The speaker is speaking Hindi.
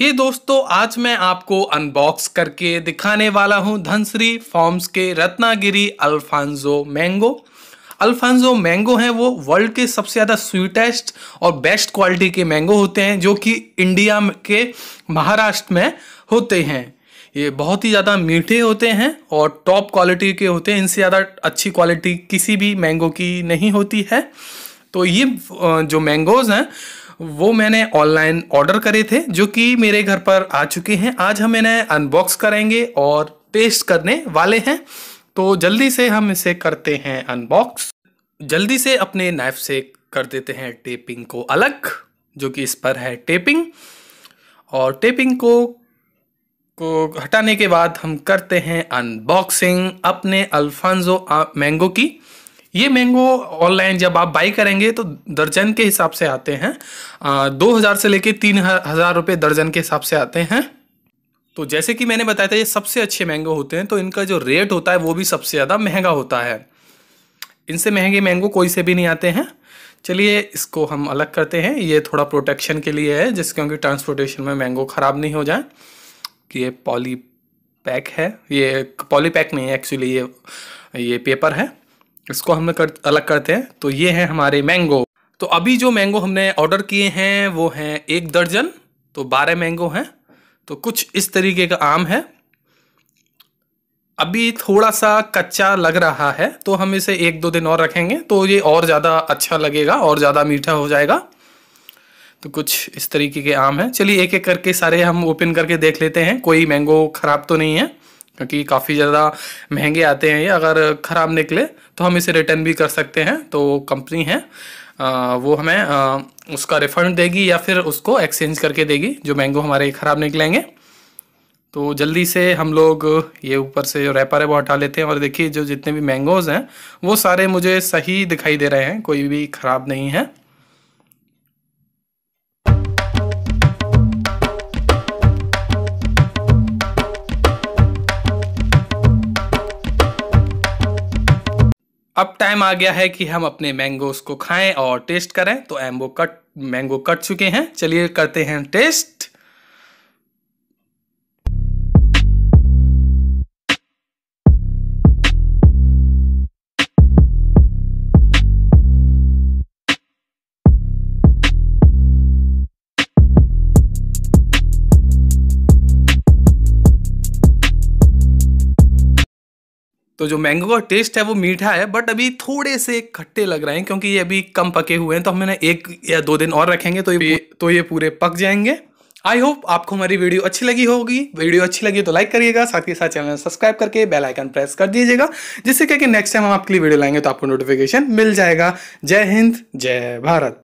हे दोस्तों आज मैं आपको अनबॉक्स करके दिखाने वाला हूं धनश्री फॉर्म्स के Ratnagiri Alphonso mango Alphonso mango हैं वो वर्ल्ड के सबसे ज़्यादा स्वीटेस्ट और बेस्ट क्वालिटी के मैंगो होते हैं जो कि इंडिया के महाराष्ट्र में होते हैं ये बहुत ही ज़्यादा मीठे होते हैं और टॉप क्वालिटी के होते हैं इनसे ज़्यादा अच्छी क्वालिटी किसी भी मैंगो की नहीं होती है तो ये जो मैंगोज़ हैं वो मैंने ऑनलाइन ऑर्डर करे थे जो कि मेरे घर पर आ चुके हैं आज हम इन्हें अनबॉक्स करेंगे और टेस्ट करने वाले हैं तो जल्दी से हम इसे करते हैं अनबॉक्स जल्दी से अपने नाइफ से कर देते हैं टेपिंग को अलग जो कि इस पर है टेपिंग और टेपिंग को को हटाने के बाद हम करते हैं अनबॉक्सिंग अपने अल्फांजो मैंगो की ये मैंगो ऑनलाइन जब आप बाई करेंगे तो दर्जन के हिसाब से आते हैं आ, दो हज़ार से लेके तीन हज़ार रुपये दर्जन के हिसाब से आते हैं तो जैसे कि मैंने बताया था ये सबसे अच्छे मैंगो होते हैं तो इनका जो रेट होता है वो भी सबसे ज़्यादा महंगा होता है इनसे महंगे मैंगो कोई से भी नहीं आते हैं चलिए इसको हम अलग करते हैं ये थोड़ा प्रोटेक्शन के लिए है जिस क्योंकि ट्रांसपोर्टेशन में मैंगो ख़राब नहीं हो जाए कि ये पॉली पैक है ये पॉली पैक नहीं है एक्चुअली ये ये पेपर है इसको हम कर अलग करते हैं तो ये है हमारे मैंगो तो अभी जो मैंगो हमने ऑर्डर किए हैं वो हैं एक दर्जन तो बारह मैंगो हैं तो कुछ इस तरीके का आम है अभी थोड़ा सा कच्चा लग रहा है तो हम इसे एक दो दिन और रखेंगे तो ये और ज़्यादा अच्छा लगेगा और ज़्यादा मीठा हो जाएगा तो कुछ इस तरीके के आम हैं चलिए एक एक करके सारे हम ओपन करके देख लेते हैं कोई मैंगो ख़राब तो नहीं है क्योंकि काफ़ी ज़्यादा महंगे आते हैं ये अगर ख़राब निकले तो हम इसे रिटर्न भी कर सकते हैं तो कंपनी है वो हमें उसका रिफंड देगी या फिर उसको एक्सचेंज करके देगी जो मैंगो हमारे ख़राब निकलेंगे तो जल्दी से हम लोग ये ऊपर से जो रैपर है वो हटा लेते हैं और देखिए जो जितने भी मैंगोज़ हैं वो सारे मुझे सही दिखाई दे रहे हैं कोई भी ख़राब नहीं है अब टाइम आ गया है कि हम अपने मैंगोस को खाएं और टेस्ट करें तो एम्बो कट मैंगो कट चुके हैं चलिए करते हैं टेस्ट तो जो मैंगो का टेस्ट है वो मीठा है बट अभी थोड़े से खट्टे लग रहे हैं क्योंकि ये अभी कम पके हुए हैं तो हम ना एक या दो दिन और रखेंगे तो ये तो ये पूरे पक जाएंगे आई होप आपको हमारी वीडियो अच्छी लगी होगी वीडियो अच्छी लगी तो लाइक करिएगा साथ ही साथ चैनल सब्सक्राइब करके बेल आइकन प्रेस कर दीजिएगा जिससे क्या कि नेक्स्ट टाइम हम आपके लिए वीडियो लाएंगे तो आपको नोटिफिकेशन मिल जाएगा जय हिंद जय भारत